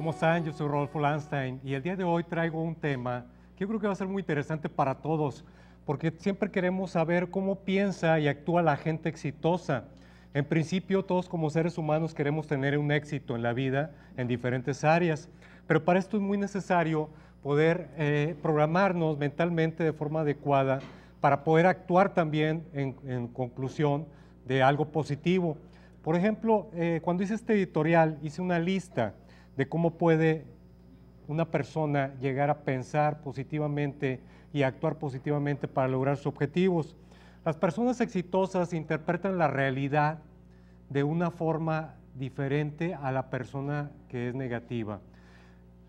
¿Cómo están? Yo soy Rodolfo Landstein y el día de hoy traigo un tema que creo que va a ser muy interesante para todos, porque siempre queremos saber cómo piensa y actúa la gente exitosa. En principio, todos como seres humanos queremos tener un éxito en la vida en diferentes áreas, pero para esto es muy necesario poder eh, programarnos mentalmente de forma adecuada para poder actuar también en, conclusión de algo positivo. Por ejemplo, eh, cuando hice este editorial, hice una lista de cómo puede una persona llegar a pensar positivamente y actuar positivamente para lograr sus objetivos. Las personas exitosas interpretan la realidad de una forma diferente a la persona que es negativa.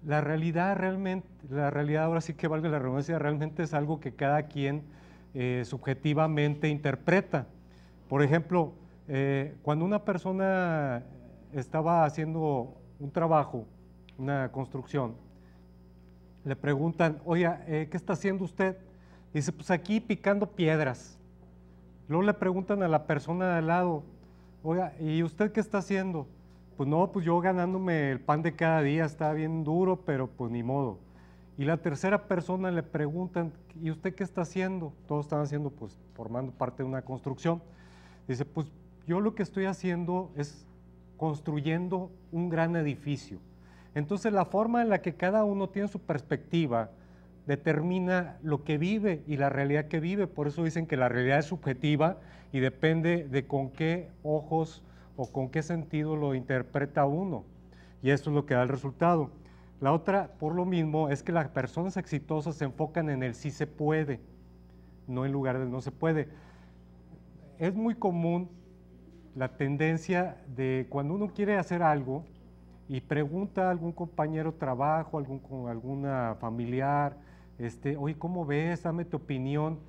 La realidad realmente, la realidad ahora sí que valga la redundancia, realmente es algo que cada quien eh, subjetivamente interpreta. Por ejemplo, eh, cuando una persona estaba haciendo un trabajo, una construcción, le preguntan, oye, eh, ¿qué está haciendo usted? Dice, pues aquí picando piedras. Luego le preguntan a la persona de al lado, oiga, ¿y usted qué está haciendo? Pues no, pues yo ganándome el pan de cada día, está bien duro, pero pues ni modo. Y la tercera persona le preguntan, ¿y usted qué está haciendo? Todos están haciendo, pues formando parte de una construcción. Dice, pues yo lo que estoy haciendo es construyendo un gran edificio. Entonces la forma en la que cada uno tiene su perspectiva determina lo que vive y la realidad que vive. Por eso dicen que la realidad es subjetiva y depende de con qué ojos o con qué sentido lo interpreta uno. Y eso es lo que da el resultado. La otra, por lo mismo, es que las personas exitosas se enfocan en el sí se puede, no en lugar del no se puede. Es muy común la tendencia de cuando uno quiere hacer algo y pregunta a algún compañero de trabajo, algún, con alguna familiar, este, oye, ¿cómo ves? Dame tu opinión.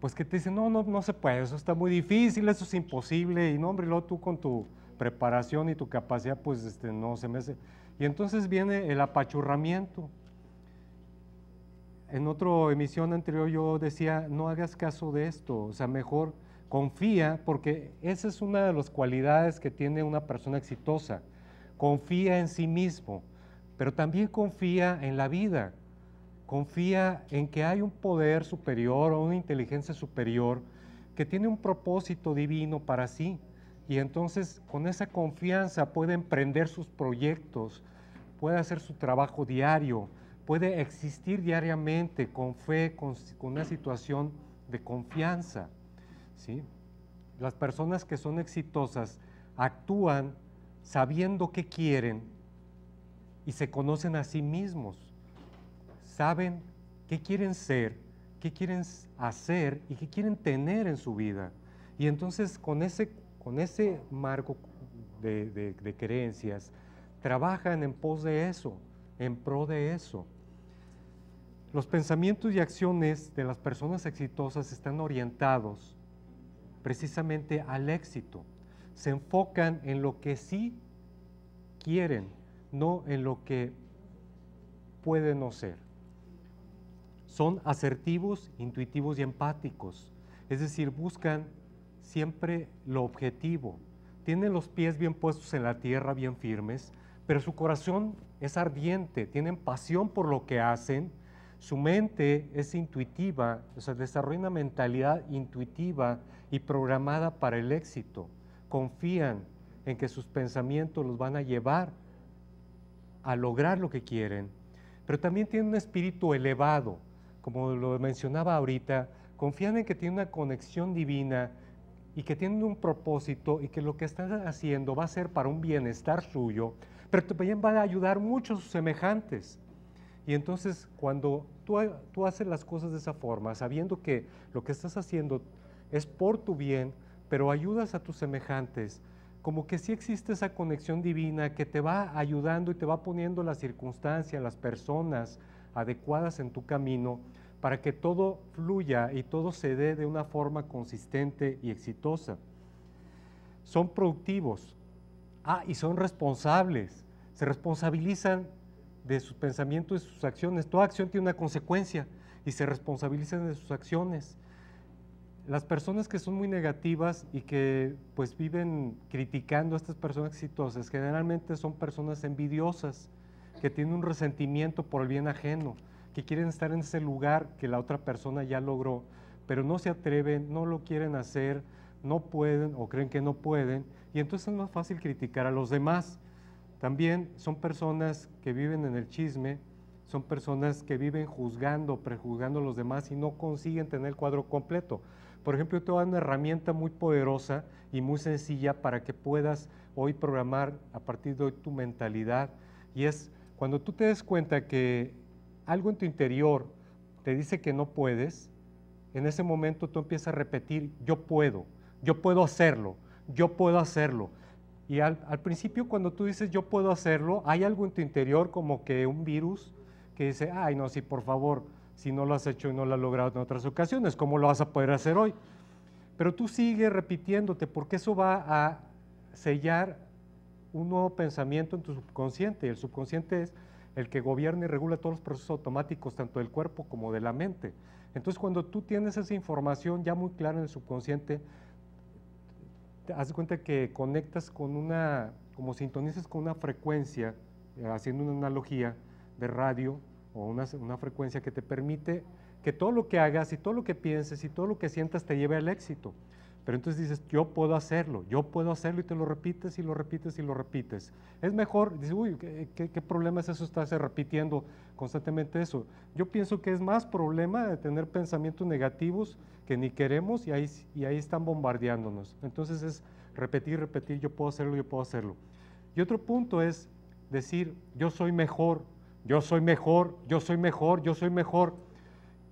Pues que te dicen, no, no, no se puede, eso está muy difícil, eso es imposible. Y no, hombre, lo tú con tu preparación y tu capacidad, pues este, no se me hace. Y entonces viene el apachurramiento. En otra emisión anterior yo decía, no hagas caso de esto, o sea, mejor Confía, porque esa es una de las cualidades que tiene una persona exitosa. Confía en sí mismo, pero también confía en la vida. Confía en que hay un poder superior o una inteligencia superior que tiene un propósito divino para sí. Y entonces con esa confianza puede emprender sus proyectos, puede hacer su trabajo diario, puede existir diariamente con fe, con, una situación de confianza. ¿sí? Las personas que son exitosas actúan sabiendo qué quieren y se conocen a sí mismos. Saben qué quieren ser, qué quieren hacer y qué quieren tener en su vida. Y entonces con ese, con ese marco de, de creencias, trabajan en pos de eso, en pro de eso. Los pensamientos y acciones de las personas exitosas están orientados precisamente al éxito. Se enfocan en lo que sí quieren, no en lo que puede no ser. Son asertivos, intuitivos y empáticos. Es decir, buscan siempre lo objetivo. Tienen los pies bien puestos en la tierra, bien firmes, pero su corazón es ardiente, tienen pasión por lo que hacen su mente es intuitiva, o sea, desarrolla una mentalidad intuitiva y programada para el éxito. Confían en que sus pensamientos los van a llevar a lograr lo que quieren. Pero también tienen un espíritu elevado, como lo mencionaba ahorita, confían en que tienen una conexión divina y que tienen un propósito y que lo que están haciendo va a ser para un bienestar suyo, pero también van a ayudar mucho a sus semejantes. Y entonces cuando tú, tú haces las cosas de esa forma, sabiendo que lo que estás haciendo es por tu bien, pero ayudas a tus semejantes, como que sí existe esa conexión divina que te va ayudando y te va poniendo las circunstancias, las personas adecuadas en tu camino para que todo fluya y todo se dé de una forma consistente y exitosa. Son productivos ah, y son responsables, se responsabilizan de sus pensamientos y sus acciones. Toda acción tiene una consecuencia y se responsabilizan de sus acciones. Las personas que son muy negativas y que pues viven criticando a estas personas exitosas, generalmente son personas envidiosas, que tienen un resentimiento por el bien ajeno, que quieren estar en ese lugar que la otra persona ya logró, pero no se atreven, no lo quieren hacer, no pueden o creen que no pueden, y entonces es más fácil criticar a los demás también son personas que viven en el chisme, son personas que viven juzgando, prejuzgando a los demás y no consiguen tener el cuadro completo. Por ejemplo, te voy a dar una herramienta muy poderosa y muy sencilla para que puedas hoy programar a partir de hoy tu mentalidad. Y es cuando tú te des cuenta que algo en tu interior te dice que no puedes, en ese momento tú empiezas a repetir, yo puedo, yo puedo hacerlo, yo puedo hacerlo. Y al, principio cuando tú dices yo puedo hacerlo, hay algo en tu interior como que un virus que dice, ay no, sí, por favor, si no lo has hecho y no lo has logrado en otras ocasiones, ¿cómo lo vas a poder hacer hoy? Pero tú sigues repitiéndote porque eso va a sellar un nuevo pensamiento en tu subconsciente. Y el subconsciente es el que gobierna y regula todos los procesos automáticos, tanto del cuerpo como de la mente. Entonces, cuando tú tienes esa información ya muy clara en el subconsciente, haz cuenta que conectas con una, como sintonizas con una frecuencia, eh, haciendo una analogía de radio o una, una frecuencia que te permite que todo lo que hagas y todo lo que pienses y todo lo que sientas te lleve al éxito. Pero entonces dices, yo puedo hacerlo, yo puedo hacerlo y te lo repites y lo repites y lo repites. Es mejor, dices, uy, ¿qué, problema es eso estarse repitiendo constantemente eso? Yo pienso que es más problema de tener pensamientos negativos que ni queremos y ahí, y ahí están bombardeándonos. Entonces es repetir, repetir, yo puedo hacerlo, yo puedo hacerlo. Y otro punto es decir, yo soy mejor, yo soy mejor, yo soy mejor, yo soy mejor.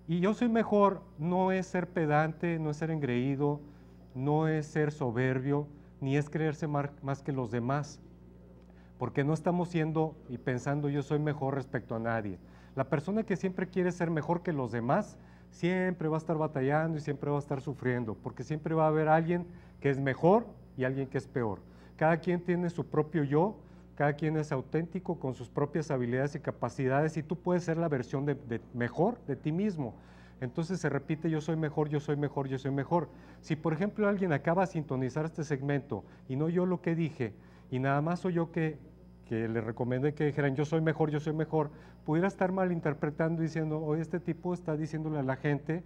Y yo soy mejor no es ser pedante, no es ser engreído, no es ser soberbio, ni es creerse más que los demás, porque no estamos siendo y pensando yo soy mejor respecto a nadie. La persona que siempre quiere ser mejor que los demás, siempre va a estar batallando y siempre va a estar sufriendo, porque siempre va a haber alguien que es mejor y alguien que es peor. Cada quien tiene su propio yo, cada quien es auténtico con sus propias habilidades y capacidades y tú puedes ser la versión de, mejor de ti mismo. Entonces se repite yo soy mejor, yo soy mejor, yo soy mejor. Si por ejemplo alguien acaba de sintonizar este segmento y no yo lo que dije y nada más soy yo que, le recomendé que dijeran yo soy mejor, yo soy mejor, pudiera estar malinterpretando diciendo, hoy oh, este tipo está diciéndole a la gente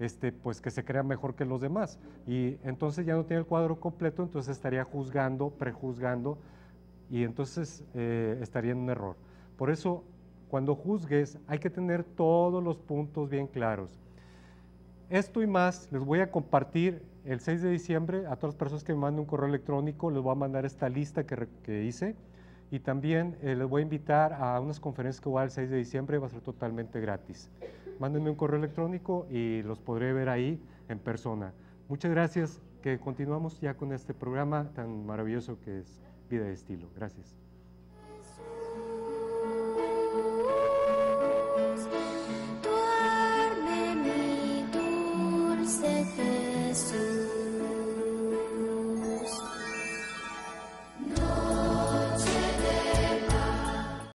este, pues que se crea mejor que los demás. Y entonces ya no tiene el cuadro completo, entonces estaría juzgando, prejuzgando y entonces eh, estaría en un error. Por eso cuando juzgues hay que tener todos los puntos bien claros. Esto y más les voy a compartir el 6 de diciembre a todas las personas que me manden un correo electrónico, les voy a mandar esta lista que, hice y también eh, les voy a invitar a unas conferencias que voy a dar el 6 de diciembre, va a ser totalmente gratis. Mándenme un correo electrónico y los podré ver ahí en persona. Muchas gracias, que continuamos ya con este programa tan maravilloso que es Vida de Estilo. Gracias.